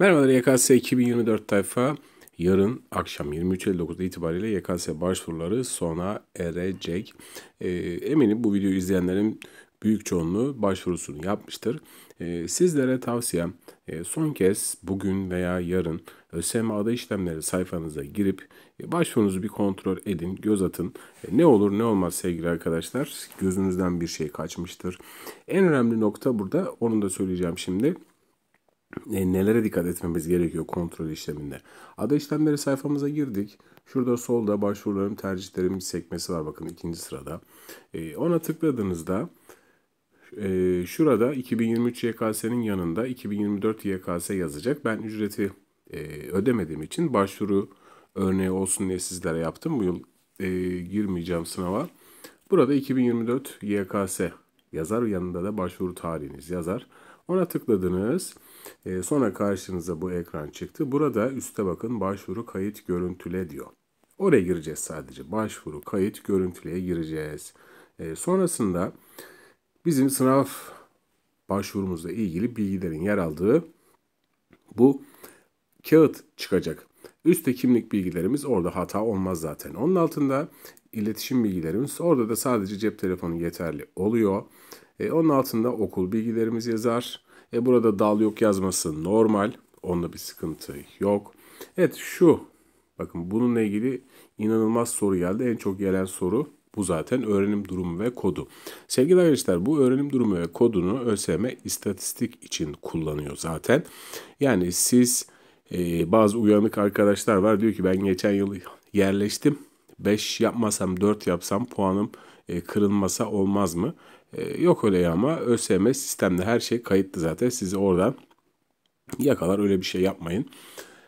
Merhabalar YKS 2024 tayfa. Yarın akşam 23:59 itibariyle YKS başvuruları sona erecek. E, eminim bu videoyu izleyenlerin büyük çoğunluğu başvurusunu yapmıştır. E, sizlere tavsiyem e, son kez bugün veya yarın ÖSYM aday işlemleri sayfanıza girip e, başvurunuzu bir kontrol edin, göz atın. E, ne olur ne olmaz sevgili arkadaşlar gözünüzden bir şey kaçmıştır. En önemli nokta burada onu da söyleyeceğim şimdi e, nelere dikkat etmemiz gerekiyor kontrol işleminde. Ada işlemleri sayfamıza girdik. Şurada solda başvurularım tercihlerim sekmesi var bakın ikinci sırada. E, ona tıkladığınızda e, şurada 2023 YKS'nin yanında 2024 YKS yazacak. Ben ücreti e, ödemediğim için başvuru örneği olsun diye sizlere yaptım. Bu yıl e, girmeyeceğim sınava. Burada 2024 YKS yazar yanında da başvuru tarihiniz yazar. Ona tıkladınız. Ee, sonra karşınıza bu ekran çıktı. Burada üste bakın başvuru kayıt görüntüle diyor. Oraya gireceğiz sadece. Başvuru kayıt görüntüleye gireceğiz. Ee, sonrasında bizim sınav başvurumuzla ilgili bilgilerin yer aldığı bu kağıt çıkacak. Üstte kimlik bilgilerimiz orada hata olmaz zaten. Onun altında iletişim bilgilerimiz orada da sadece cep telefonu yeterli oluyor. E, onun altında okul bilgilerimiz yazar. E, burada dal yok yazması normal. Onda bir sıkıntı yok. Evet şu. Bakın bununla ilgili inanılmaz soru geldi. En çok gelen soru bu zaten öğrenim durumu ve kodu. Sevgili arkadaşlar bu öğrenim durumu ve kodunu ÖSYM istatistik için kullanıyor zaten. Yani siz e, bazı uyanık arkadaşlar var diyor ki ben geçen yıl yerleştim 5 yapmasam 4 yapsam puanım e, kırılmasa olmaz mı? E, yok öyle ya ama ÖSYM sistemde her şey kayıtlı zaten. Sizi oradan yakalar öyle bir şey yapmayın.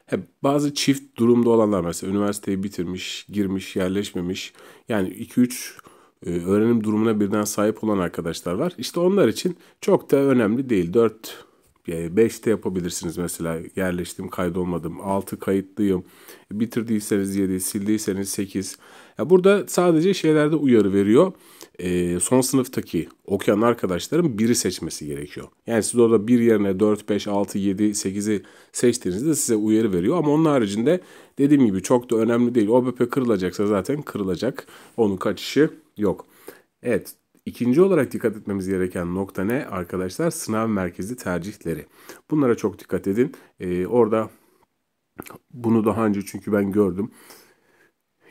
Hep bazı çift durumda olanlar mesela üniversiteyi bitirmiş, girmiş, yerleşmemiş. Yani 2-3 e, öğrenim durumuna birden sahip olan arkadaşlar var. İşte onlar için çok da önemli değil. 4 5'te yapabilirsiniz mesela yerleştim kaydolmadım 6 kayıtlıyım bitirdiyseniz 7 sildiyseniz 8 ya burada sadece şeylerde uyarı veriyor e, son sınıftaki okuyan arkadaşların biri seçmesi gerekiyor yani siz orada bir yerine 4 5 6 7 8'i seçtiğinizde size uyarı veriyor ama onun haricinde dediğim gibi çok da önemli değil OBP kırılacaksa zaten kırılacak onun kaçışı yok evet İkinci olarak dikkat etmemiz gereken nokta ne arkadaşlar? Sınav merkezi tercihleri. Bunlara çok dikkat edin. Ee, orada bunu daha önce çünkü ben gördüm.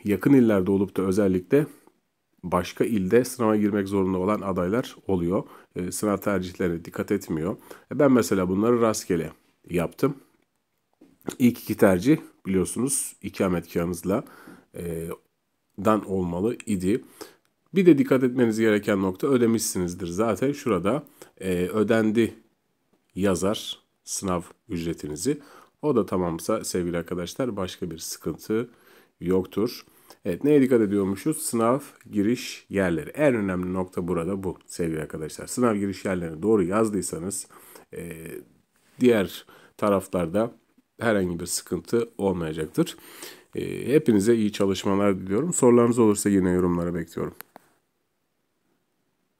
Yakın illerde olup da özellikle başka ilde sınava girmek zorunda olan adaylar oluyor. E, sınav tercihlerine dikkat etmiyor. E, ben mesela bunları rastgele yaptım. İlk iki tercih biliyorsunuz ikametgahınızla e, dan olmalı idi. Bir de dikkat etmeniz gereken nokta ödemişsinizdir zaten. Şurada e, ödendi yazar sınav ücretinizi. O da tamamsa sevgili arkadaşlar başka bir sıkıntı yoktur. Evet neye dikkat ediyormuşuz? Sınav giriş yerleri. En önemli nokta burada bu sevgili arkadaşlar. Sınav giriş yerlerini doğru yazdıysanız e, diğer taraflarda herhangi bir sıkıntı olmayacaktır. E, hepinize iyi çalışmalar diliyorum. Sorularınız olursa yine yorumlara bekliyorum.